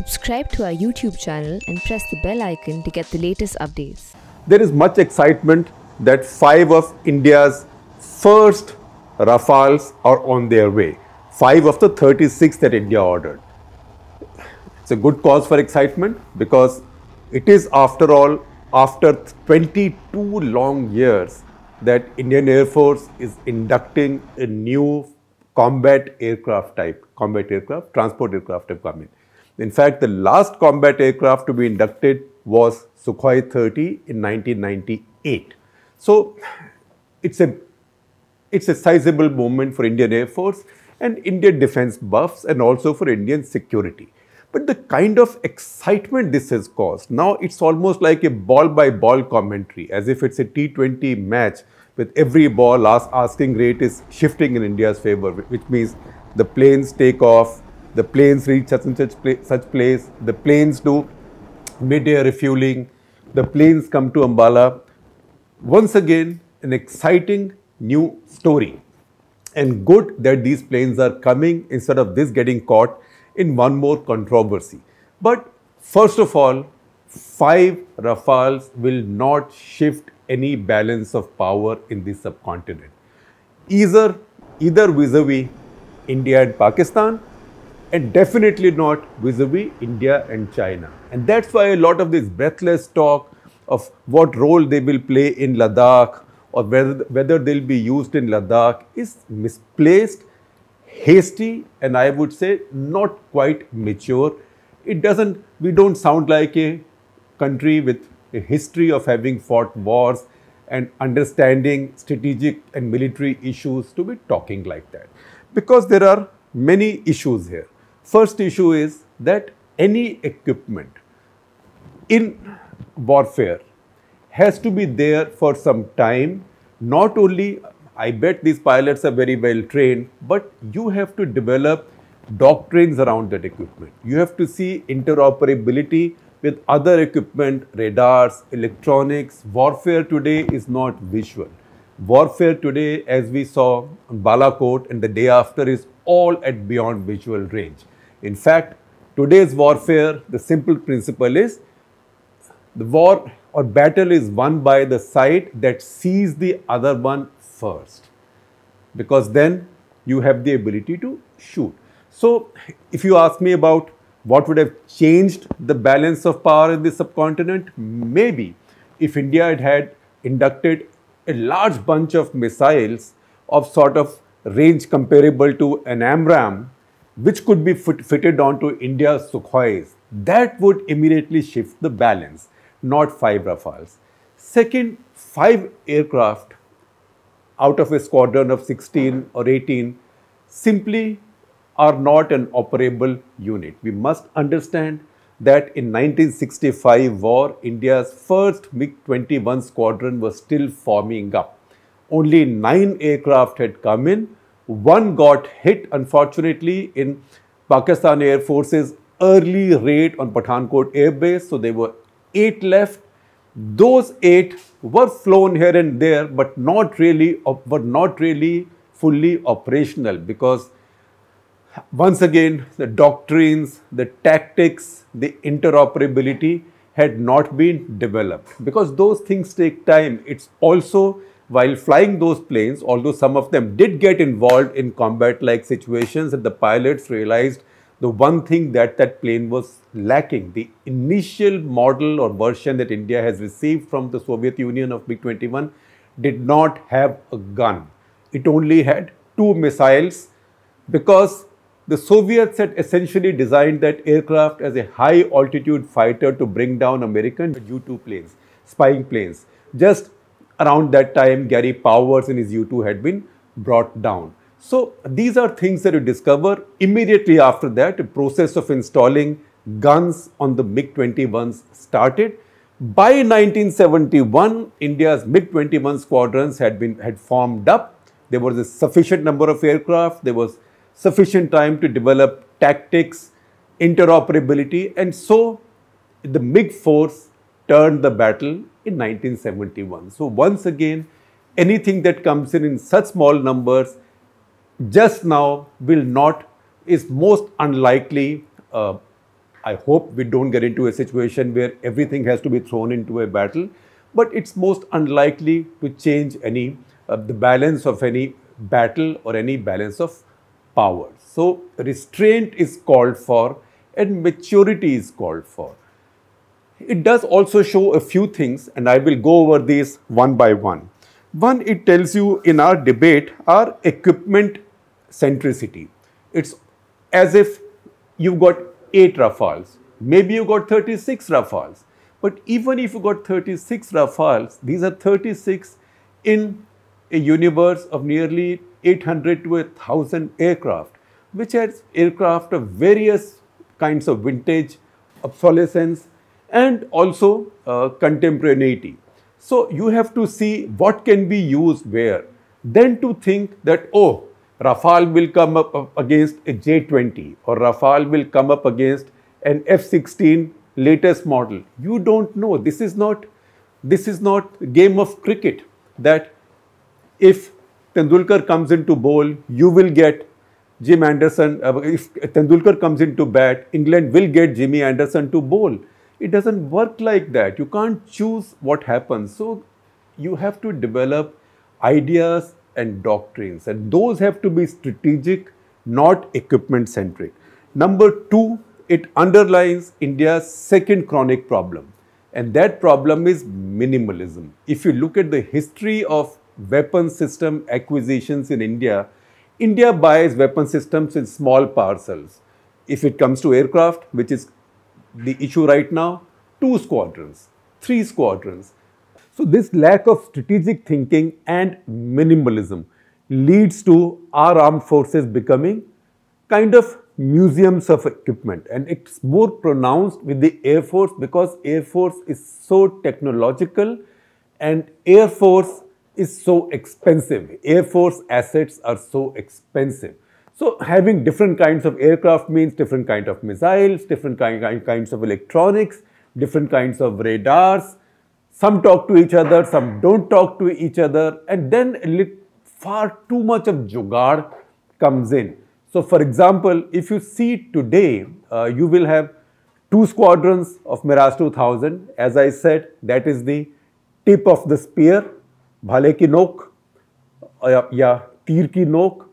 Subscribe to our YouTube channel and press the bell icon to get the latest updates. There is much excitement that five of India's first Rafales are on their way. Five of the 36 that India ordered. It's a good cause for excitement because it is after all after 22 long years that Indian Air Force is inducting a new combat aircraft type, combat aircraft, transport aircraft type in fact, the last combat aircraft to be inducted was Sukhoi 30 in 1998. So it's a, it's a sizable moment for Indian Air Force and Indian defense buffs and also for Indian security. But the kind of excitement this has caused, now it's almost like a ball by ball commentary, as if it's a T20 match with every ball asking rate is shifting in India's favor, which means the planes take off, the planes reach such and such, pla such place, the planes do mid-air refueling, the planes come to Ambala. Once again, an exciting new story. And good that these planes are coming instead of this getting caught in one more controversy. But first of all, five Rafales will not shift any balance of power in the subcontinent. Either, either vis-a-vis -vis India and Pakistan and definitely not vis-a-vis India and China. And that's why a lot of this breathless talk of what role they will play in Ladakh or whether, whether they'll be used in Ladakh is misplaced, hasty and I would say not quite mature. It doesn't, we don't sound like a country with a history of having fought wars and understanding strategic and military issues to be talking like that. Because there are many issues here. First issue is that any equipment in warfare has to be there for some time. Not only, I bet these pilots are very well trained, but you have to develop doctrines around that equipment. You have to see interoperability with other equipment, radars, electronics. Warfare today is not visual. Warfare today, as we saw on Balakot and the day after, is all at beyond visual range. In fact, today's warfare, the simple principle is the war or battle is won by the side that sees the other one first because then you have the ability to shoot. So, if you ask me about what would have changed the balance of power in the subcontinent, maybe if India had, had inducted a large bunch of missiles of sort of range comparable to an AMRAM which could be fit fitted onto India's Sukhois. That would immediately shift the balance, not five Rafales. Second, five aircraft out of a squadron of 16 or 18 simply are not an operable unit. We must understand that in 1965 war, India's first MiG-21 squadron was still forming up. Only nine aircraft had come in one got hit, unfortunately, in Pakistan Air Force's early raid on Pathankot Air Base. So there were eight left. Those eight were flown here and there, but not really, but not really fully operational because once again, the doctrines, the tactics, the interoperability had not been developed because those things take time. It's also while flying those planes, although some of them did get involved in combat-like situations, and the pilots realized the one thing that that plane was lacking, the initial model or version that India has received from the Soviet Union of MiG-21 did not have a gun. It only had two missiles because the Soviets had essentially designed that aircraft as a high altitude fighter to bring down American U-2 planes, spying planes. Just around that time, Gary Powers and his U2 had been brought down. So these are things that you discover immediately after that, a process of installing guns on the MiG-21s started. By 1971, India's MiG-21 squadrons had been had formed up. There was a sufficient number of aircraft. There was sufficient time to develop tactics, interoperability, and so the MiG force turned the battle in 1971. So once again, anything that comes in in such small numbers just now will not, is most unlikely. Uh, I hope we don't get into a situation where everything has to be thrown into a battle, but it's most unlikely to change any, uh, the balance of any battle or any balance of power. So restraint is called for and maturity is called for it does also show a few things and I will go over these one by one. One, it tells you in our debate our equipment centricity. It's as if you've got 8 Rafales, maybe you got 36 Rafales. But even if you got 36 Rafales, these are 36 in a universe of nearly 800 to 1000 aircraft, which has aircraft of various kinds of vintage, obsolescence, and also uh, contemporaneity. So you have to see what can be used where. Then to think that, oh, Rafale will come up against a J20 or Rafale will come up against an F-16 latest model. You don't know. This is not, this is not game of cricket that if Tendulkar comes into bowl, you will get Jim Anderson. Uh, if Tendulkar comes into bat, England will get Jimmy Anderson to bowl. It doesn't work like that. You can't choose what happens. So you have to develop ideas and doctrines and those have to be strategic, not equipment centric. Number two, it underlines India's second chronic problem and that problem is minimalism. If you look at the history of weapon system acquisitions in India, India buys weapon systems in small parcels. If it comes to aircraft, which is the issue right now? Two squadrons, three squadrons. So this lack of strategic thinking and minimalism leads to our armed forces becoming kind of museums of equipment and it's more pronounced with the Air Force because Air Force is so technological and Air Force is so expensive. Air Force assets are so expensive. So having different kinds of aircraft means different kind of missiles, different kind, kind, kinds of electronics, different kinds of radars. Some talk to each other, some don't talk to each other and then far too much of jugaad comes in. So for example, if you see today, uh, you will have two squadrons of Mirage 2000. As I said, that is the tip of the spear, bhale ki nok, uh, ya yeah, ki nok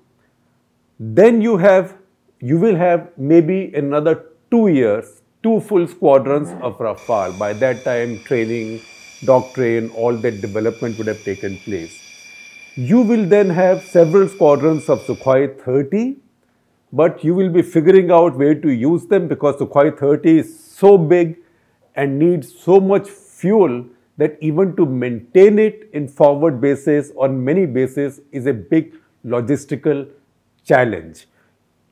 then you have you will have maybe another two years, two full squadrons of Rafale. By that time, training, doctrine, all that development would have taken place. You will then have several squadrons of Sukhoi 30, but you will be figuring out where to use them because Sukhoi 30 is so big and needs so much fuel that even to maintain it in forward bases on many bases is a big logistical challenge.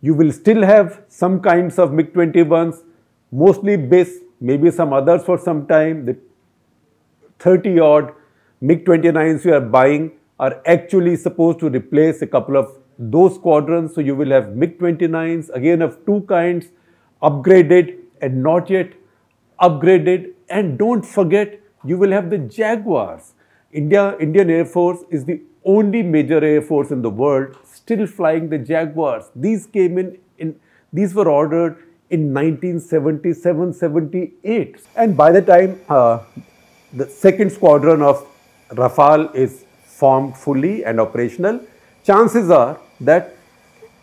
You will still have some kinds of MiG-21s, mostly BIS, maybe some others for some time. The 30 odd MiG-29s you are buying are actually supposed to replace a couple of those squadrons. So you will have MiG-29s again of two kinds, upgraded and not yet upgraded. And don't forget, you will have the Jaguars. India, Indian Air Force is the only major air force in the world still flying the Jaguars. These came in, in these were ordered in 1977-78. And by the time uh, the second squadron of Rafale is formed fully and operational, chances are that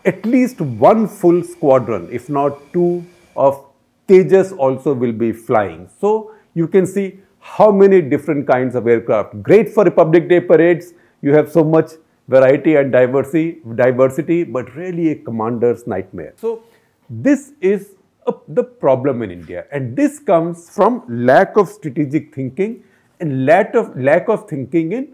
at least one full squadron, if not two of Tejas also will be flying. So, you can see how many different kinds of aircraft. Great for Republic Day parades. You have so much variety and diversity, diversity, but really a commander's nightmare. So this is a, the problem in India and this comes from lack of strategic thinking and lack of, lack of thinking in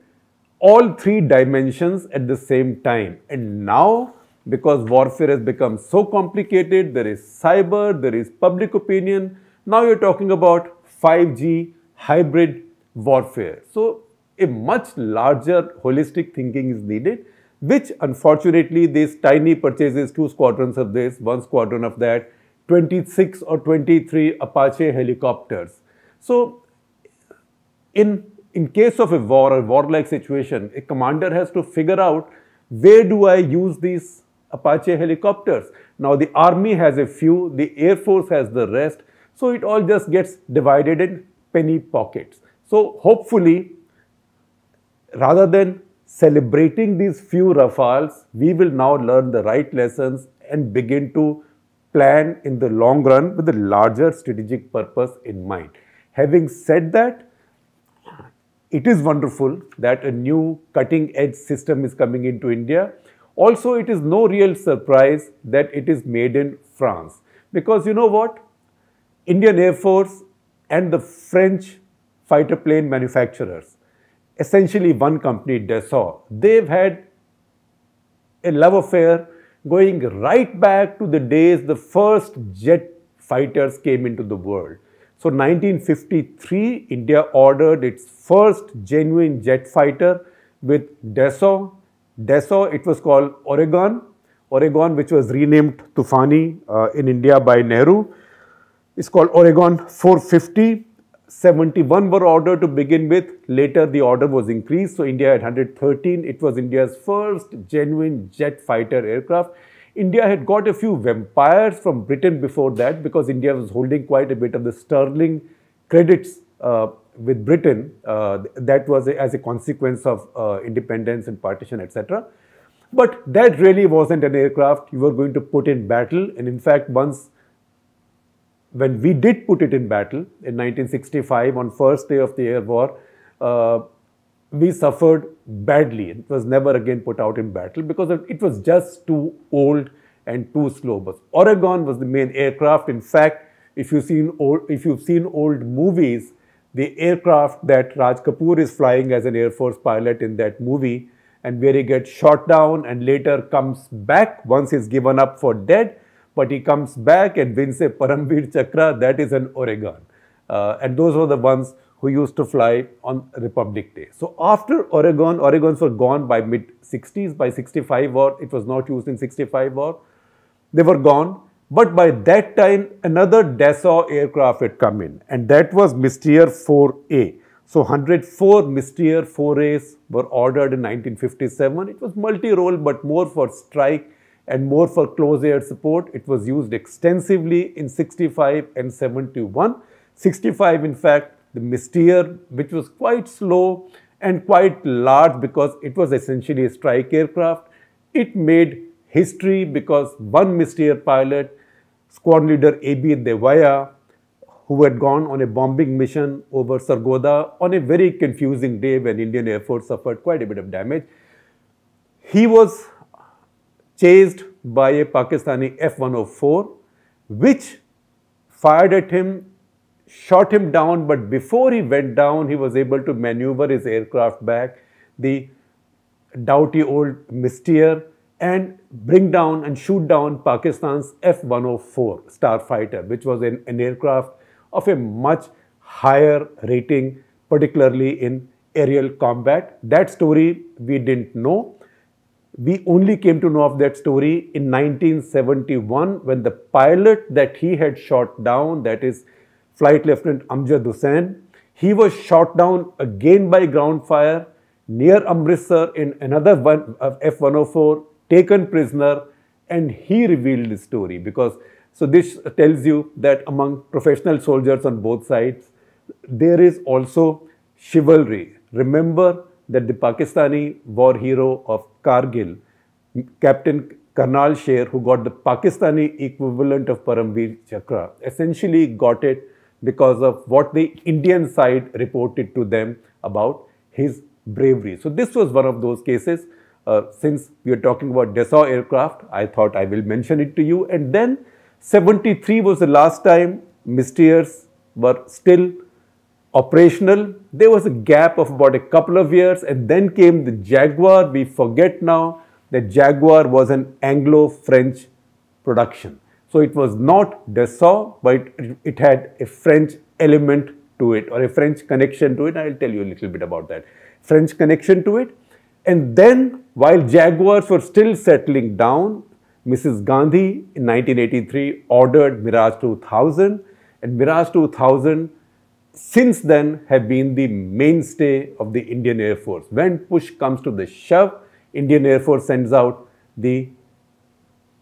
all three dimensions at the same time. And now because warfare has become so complicated, there is cyber, there is public opinion. Now you're talking about 5G hybrid warfare. So a much larger holistic thinking is needed, which unfortunately these tiny purchases, two squadrons of this, one squadron of that, 26 or 23 Apache helicopters. So, in, in case of a war or warlike situation, a commander has to figure out where do I use these Apache helicopters. Now, the army has a few, the air force has the rest. So, it all just gets divided in penny pockets. So, hopefully, rather than celebrating these few Rafales, we will now learn the right lessons and begin to plan in the long run with a larger strategic purpose in mind. Having said that, it is wonderful that a new cutting edge system is coming into India. Also, it is no real surprise that it is made in France because you know what? Indian Air Force and the French fighter plane manufacturers essentially one company, Dassault. They've had a love affair going right back to the days the first jet fighters came into the world. So 1953, India ordered its first genuine jet fighter with Dassault. Dassault, it was called Oregon. Oregon, which was renamed Tufani uh, in India by Nehru. It's called Oregon 450. 71 were ordered to begin with. Later, the order was increased. So, India had 113. It was India's first genuine jet fighter aircraft. India had got a few vampires from Britain before that because India was holding quite a bit of the sterling credits uh, with Britain. Uh, that was a, as a consequence of uh, independence and partition, etc. But that really wasn't an aircraft you were going to put in battle. And in fact, once when we did put it in battle in 1965 on first day of the air war, uh, we suffered badly. It was never again put out in battle because it was just too old and too slow. But Oregon was the main aircraft. In fact, if you've seen old, if you've seen old movies, the aircraft that Raj Kapoor is flying as an Air Force pilot in that movie and where he gets shot down and later comes back once he's given up for dead but he comes back and wins a Paramvir Chakra, that is an Oregon. Uh, and those were the ones who used to fly on Republic Day. So after Oregon, Oregons were gone by mid-60s, by 65 or it was not used in 65 or they were gone. But by that time, another Dassault aircraft had come in and that was Mistier 4A. So 104 Mistier 4As were ordered in 1957. It was multi-role but more for strike and more for close air support. It was used extensively in 65 and 71. 65, in fact, the Mistier, which was quite slow and quite large because it was essentially a strike aircraft. It made history because one Mistier pilot, squad leader A.B. Devaya, who had gone on a bombing mission over Sargodha on a very confusing day when Indian Air Force suffered quite a bit of damage. He was chased by a Pakistani F-104 which fired at him, shot him down but before he went down he was able to maneuver his aircraft back. The doughty old Mistier and bring down and shoot down Pakistan's F-104 starfighter which was an, an aircraft of a much higher rating particularly in aerial combat. That story we didn't know we only came to know of that story in 1971 when the pilot that he had shot down, that is Flight Lieutenant Amjad Hussain, he was shot down again by ground fire near Amritsar in another uh, F-104, taken prisoner, and he revealed the story because so this tells you that among professional soldiers on both sides, there is also chivalry. Remember that the Pakistani war hero of Kargil, Captain Karnal Sher, who got the Pakistani equivalent of Paramveer Chakra, essentially got it because of what the Indian side reported to them about his bravery. So this was one of those cases. Uh, since we are talking about Dessau aircraft, I thought I will mention it to you. And then 73 was the last time mysteries were still operational. There was a gap of about a couple of years and then came the Jaguar. We forget now that Jaguar was an Anglo-French production. So it was not Dessau, but it, it had a French element to it or a French connection to it. I will tell you a little bit about that. French connection to it. And then while Jaguars were still settling down, Mrs. Gandhi in 1983 ordered Mirage 2000 and Mirage 2000 since then have been the mainstay of the Indian Air Force. When push comes to the shove, Indian Air Force sends out the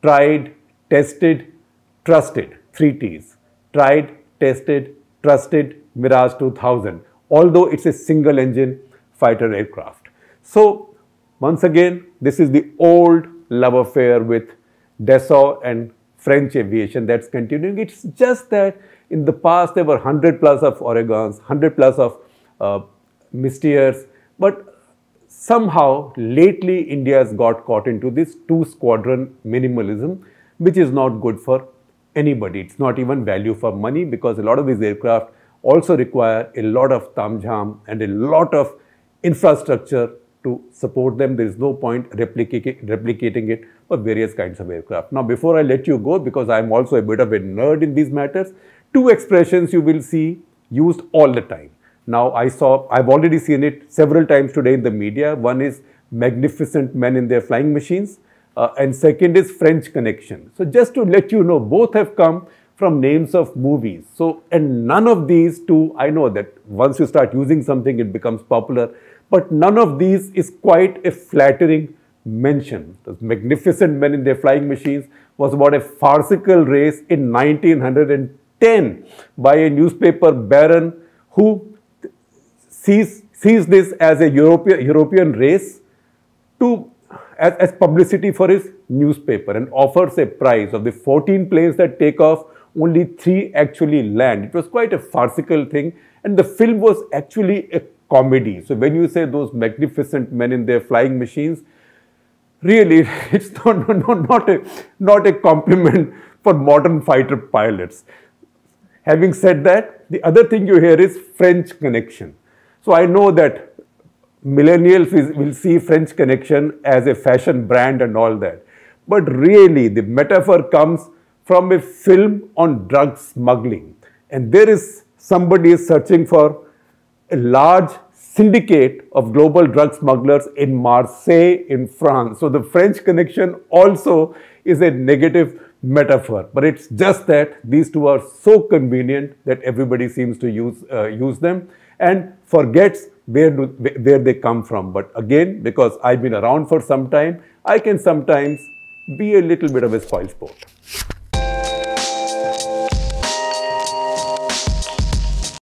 tried, tested, trusted, three T's. Tried, tested, trusted Mirage 2000, although it's a single engine fighter aircraft. So once again, this is the old love affair with Dassault and French aviation that's continuing. It's just that in the past, there were 100 plus of Oregons, 100 plus of uh, Mystiers, but somehow lately India has got caught into this two squadron minimalism, which is not good for anybody. It's not even value for money because a lot of these aircraft also require a lot of tamjam and a lot of infrastructure to support them. There is no point replic replicating it for various kinds of aircraft. Now, before I let you go, because I am also a bit of a nerd in these matters, two expressions you will see used all the time. Now, I saw, I've already seen it several times today in the media. One is magnificent men in their flying machines, uh, and second is French connection. So, just to let you know, both have come from names of movies. So, and none of these two, I know that once you start using something, it becomes popular, but none of these is quite a flattering mention. The magnificent men in their flying machines was about a farcical race in 1902 10 by a newspaper baron who sees, sees this as a European, European race to as, as publicity for his newspaper and offers a prize of the 14 planes that take off only three actually land. It was quite a farcical thing and the film was actually a comedy. So when you say those magnificent men in their flying machines, really it's not, not, not, a, not a compliment for modern fighter pilots. Having said that, the other thing you hear is French connection. So I know that millennials is, will see French connection as a fashion brand and all that. But really, the metaphor comes from a film on drug smuggling. And there is somebody is searching for a large syndicate of global drug smugglers in Marseille in France. So the French connection also is a negative metaphor. But it's just that these two are so convenient that everybody seems to use, uh, use them and forgets where, do, where they come from. But again, because I've been around for some time, I can sometimes be a little bit of a spoilsport.